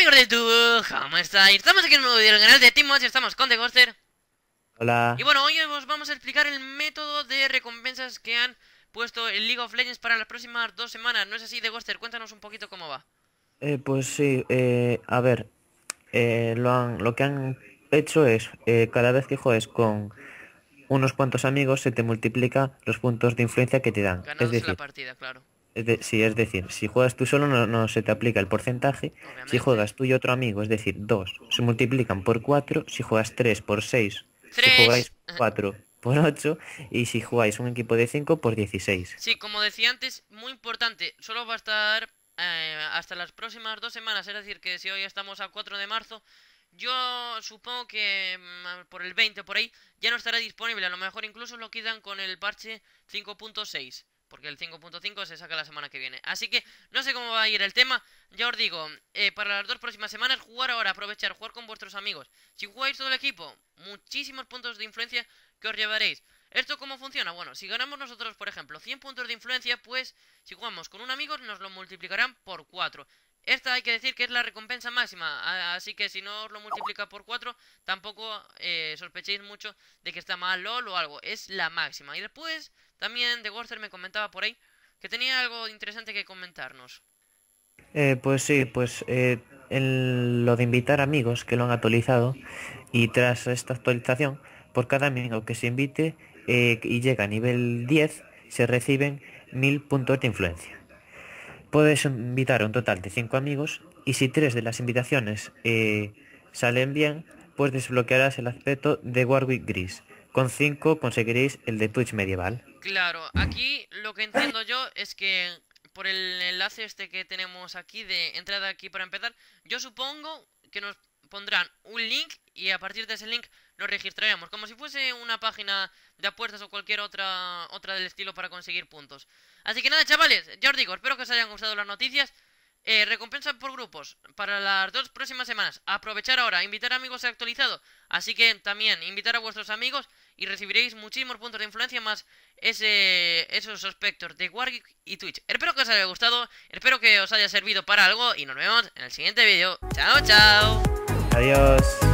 amigos de YouTube, ¿cómo estáis? Estamos aquí en un canal de Team y estamos con The Hola Y bueno, hoy os vamos a explicar el método de recompensas que han puesto en League of Legends para las próximas dos semanas ¿No es así, The Goster. Cuéntanos un poquito cómo va eh, Pues sí, eh, a ver, eh, lo, que han hecho es, cada vez que juegues con unos cuantos amigos se te multiplica los puntos de influencia que te dan partida, claro es es decir, si juegas tú solo no, se te aplica el porcentaje. Si juegas tú y otro amigo, es decir, dos, se multiplican por cuatro. Si juegas tres, por seis. Si jugáis cuatro, por ocho y si jugáis un equipo de cinco por dieciséis Sí, como decía antes, muy importante, solo va a estar eh, hasta las próximas dos semanas, es decir, que si hoy estamos a 4 de marzo, yo supongo que mm, por el 20 por ahí ya no estará disponible, a lo mejor incluso lo quitan con el parche 5.6 porque el 5.5 se saca la semana que viene. Así que no sé cómo va a ir el tema, ya os digo, eh, para las dos próximas semanas jugar ahora, aprovechar, jugar con vuestros amigos. Si jugáis todo el equipo, muchísimos puntos de influencia que os llevaréis. ¿Esto cómo funciona? Bueno, si ganamos nosotros, por ejemplo, 100 puntos de influencia, pues si jugamos con un amigo nos lo multiplicarán por 4. Esta hay que decir que es la recompensa máxima, así que si no os lo multiplica por 4, tampoco eh, sospechéis mucho de que está mal LOL o algo, es la máxima. Y después también de Worcester me comentaba por ahí que tenía algo interesante que comentarnos. Eh, pues sí, pues eh, en lo de invitar amigos que lo han actualizado y tras esta actualización, por cada amigo que se invite eh, y llega a nivel 10, se reciben 1000 puntos de influencia. Puedes invitar un total de 5 amigos y si 3 de las invitaciones salen bien, pues desbloquearás el aspecto de Warwick Gris. Con 5 conseguiréis el de Twitch medieval. Claro, aquí lo que entiendo yo es que por el enlace este que tenemos aquí de entrada aquí para empezar, yo supongo que nos pondrán un link y a partir de ese link nos registraremos, como si fuese una página de apuestas o cualquier otra otra del estilo para conseguir puntos. Así que nada, chavales, ya os digo, espero que os hayan gustado las noticias. Eh, recompensa por grupos para las dos próximas semanas. Aprovechar ahora, invitar amigos ha actualizado. Así que también invitar a vuestros amigos y recibiréis muchísimos puntos de influencia más ese, esos aspectos de Warwick y Twitch. Espero que os haya gustado, espero que os haya servido para algo y nos vemos en el siguiente vídeo. Chao, chao. Adiós.